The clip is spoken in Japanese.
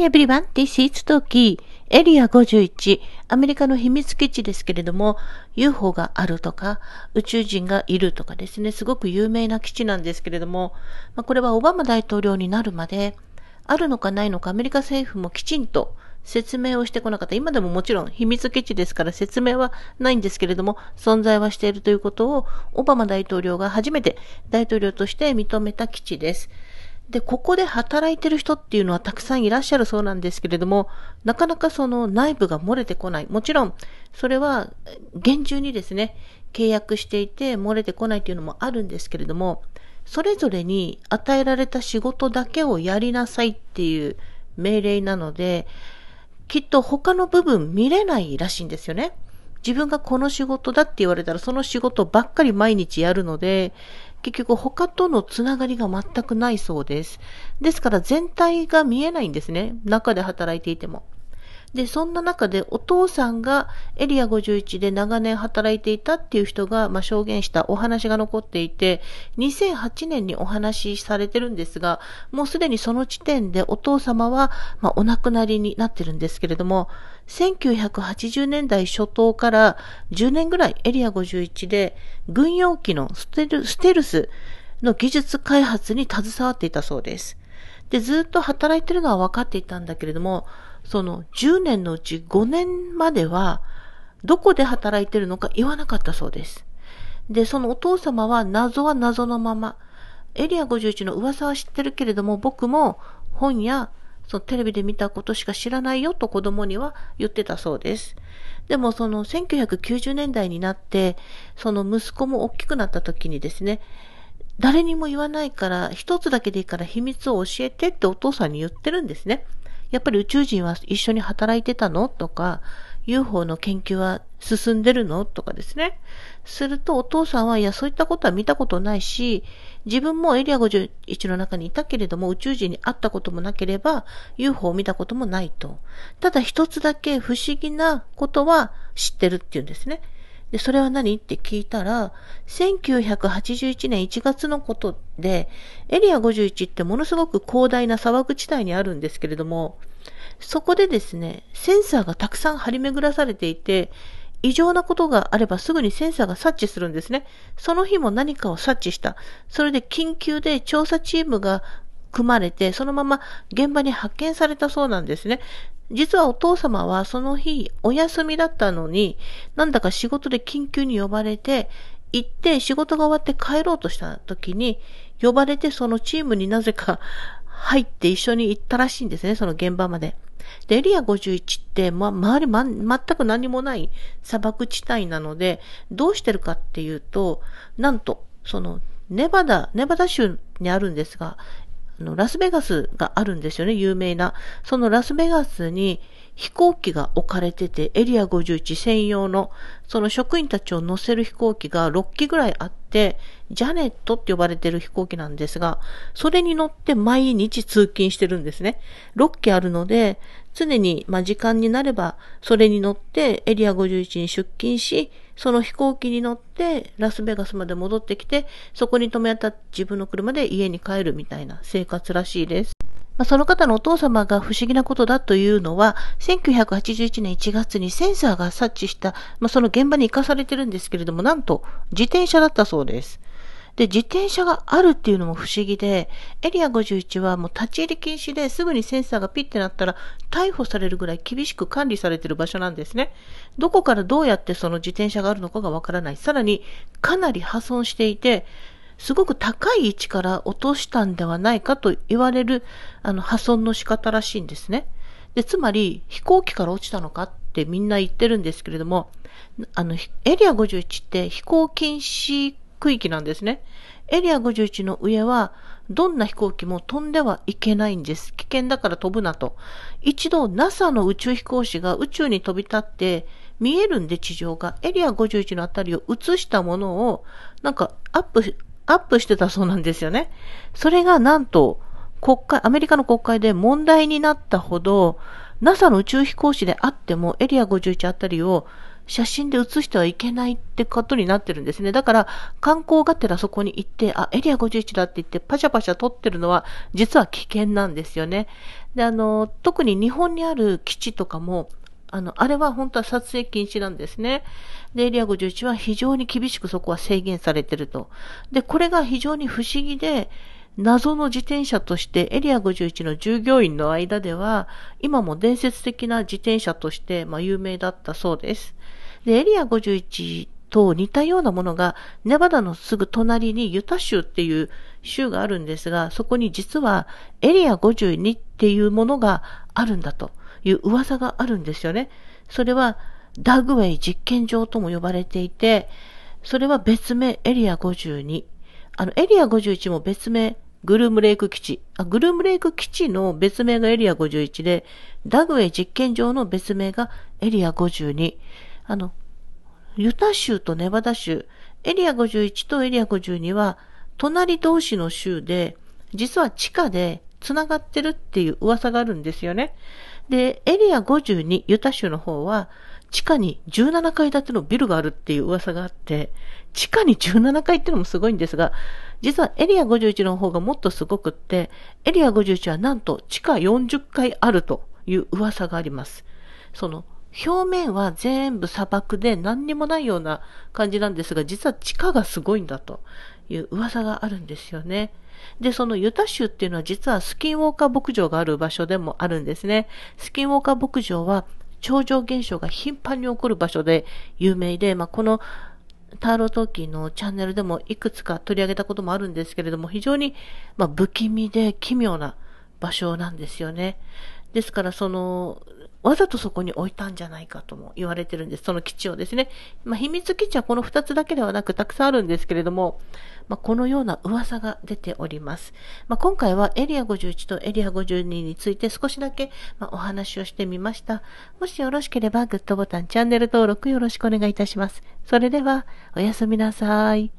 everyone, this is Toki. エリア51、アメリカの秘密基地ですけれども、UFO があるとか、宇宙人がいるとかですね、すごく有名な基地なんですけれども、まあ、これはオバマ大統領になるまで、あるのかないのかアメリカ政府もきちんと説明をしてこなかった。今でももちろん秘密基地ですから説明はないんですけれども、存在はしているということを、オバマ大統領が初めて大統領として認めた基地です。で、ここで働いてる人っていうのはたくさんいらっしゃるそうなんですけれども、なかなかその内部が漏れてこない。もちろん、それは厳重にですね、契約していて漏れてこないというのもあるんですけれども、それぞれに与えられた仕事だけをやりなさいっていう命令なので、きっと他の部分見れないらしいんですよね。自分がこの仕事だって言われたらその仕事ばっかり毎日やるので、結局他とのつながりが全くないそうです。ですから全体が見えないんですね。中で働いていても。で、そんな中でお父さんがエリア51で長年働いていたっていう人が、まあ、証言したお話が残っていて、2008年にお話しされてるんですが、もうすでにその時点でお父様は、まあ、お亡くなりになってるんですけれども、1980年代初頭から10年ぐらいエリア51で軍用機のステルスの技術開発に携わっていたそうです。で、ずっと働いてるのは分かっていたんだけれども、その10年のうち5年までは、どこで働いてるのか言わなかったそうです。で、そのお父様は謎は謎のまま、エリア51の噂は知ってるけれども、僕も本やそのテレビで見たことしか知らないよと子供には言ってたそうです。でもその1990年代になって、その息子も大きくなった時にですね、誰にも言わないから、一つだけでいいから秘密を教えてってお父さんに言ってるんですね。やっぱり宇宙人は一緒に働いてたのとか、UFO の研究は進んでるのとかですね。するとお父さんは、いや、そういったことは見たことないし、自分もエリア51の中にいたけれども、宇宙人に会ったこともなければ、UFO を見たこともないと。ただ一つだけ不思議なことは知ってるっていうんですね。で、それは何って聞いたら、1981年1月のことで、エリア51ってものすごく広大な砂漠地帯にあるんですけれども、そこでですね、センサーがたくさん張り巡らされていて、異常なことがあればすぐにセンサーが察知するんですね。その日も何かを察知した。それで緊急で調査チームが組まれて、そのまま現場に発見されたそうなんですね。実はお父様はその日お休みだったのに、なんだか仕事で緊急に呼ばれて、行って仕事が終わって帰ろうとした時に、呼ばれてそのチームになぜか 入って一緒に行ったらしいんですね、その現場まで。で、エリア51って、ま、周り、ま、全く何もない砂漠地帯なので、どうしてるかっていうと、なんと、その、ネバダ、ネバダ州にあるんですが、の、ラスベガスがあるんですよね、有名な。そのラスベガスに飛行機が置かれてて、エリア51専用の、その職員たちを乗せる飛行機が6機ぐらいあって、ジャネットって呼ばれてる飛行機なんですが、それに乗って毎日通勤してるんですね。6機あるので、常に、まあ、時間になれば、それに乗ってエリア51に出勤し、その飛行機に乗ってラスベガスまで戻ってきて、そこに止めた自分の車で家に帰るみたいな生活らしいです。まあ、その方のお父様が不思議なことだというのは、1981年1月にセンサーが察知した、まあ、その現場に行かされてるんですけれども、なんと自転車だったそうです。で、自転車があるっていうのも不思議で、エリア51はもう立ち入り禁止ですぐにセンサーがピッてなったら逮捕されるぐらい厳しく管理されてる場所なんですね。どこからどうやってその自転車があるのかがわからない。さらにかなり破損していて、すごく高い位置から落としたんではないかと言われるあの破損の仕方らしいんですね。で、つまり飛行機から落ちたのかってみんな言ってるんですけれども、あの、エリア51って飛行禁止区域なんですね。エリア51の上は、どんな飛行機も飛んではいけないんです。危険だから飛ぶなと。一度 NASA の宇宙飛行士が宇宙に飛び立って、見えるんで地上が、エリア51のあたりを映したものを、なんかアップ、アップしてたそうなんですよね。それがなんと、国会、アメリカの国会で問題になったほど、NASA の宇宙飛行士であっても、エリア51あたりを写真で写してはいけないってことになってるんですね。だから、観光がてらそこに行って、あ、エリア51だって言って、パシャパシャ撮ってるのは、実は危険なんですよね。で、あの、特に日本にある基地とかも、あの、あれは本当は撮影禁止なんですね。で、エリア51は非常に厳しくそこは制限されてると。で、これが非常に不思議で、謎の自転車としてエリア51の従業員の間では、今も伝説的な自転車として、まあ、有名だったそうです。で、エリア51と似たようなものが、ネバダのすぐ隣にユタ州っていう州があるんですが、そこに実はエリア52っていうものがあるんだという噂があるんですよね。それはダグウェイ実験場とも呼ばれていて、それは別名エリア52。あの、エリア51も別名グルームレイク基地あ。グルームレイク基地の別名がエリア51で、ダグウェイ実験場の別名がエリア52。あの、ユタ州とネバダ州、エリア51とエリア52は、隣同士の州で、実は地下で繋がってるっていう噂があるんですよね。で、エリア52、ユタ州の方は、地下に17階建てのビルがあるっていう噂があって、地下に17階ってのもすごいんですが、実はエリア51の方がもっとすごくって、エリア51はなんと地下40階あるという噂があります。その、表面は全部砂漠で何にもないような感じなんですが、実は地下がすごいんだという噂があるんですよね。で、そのユタ州っていうのは実はスキンウォーカー牧場がある場所でもあるんですね。スキンウォーカー牧場は超常現象が頻繁に起こる場所で有名で、まあ、このターロトーキーのチャンネルでもいくつか取り上げたこともあるんですけれども、非常に、ま不気味で奇妙な場所なんですよね。ですから、その、わざとそこに置いたんじゃないかとも言われてるんです。その基地をですね。まあ、秘密基地はこの2つだけではなくたくさんあるんですけれども、まあ、このような噂が出ております。まあ、今回はエリア51とエリア52について少しだけ、まお話をしてみました。もしよろしければグッドボタン、チャンネル登録よろしくお願いいたします。それでは、おやすみなさい。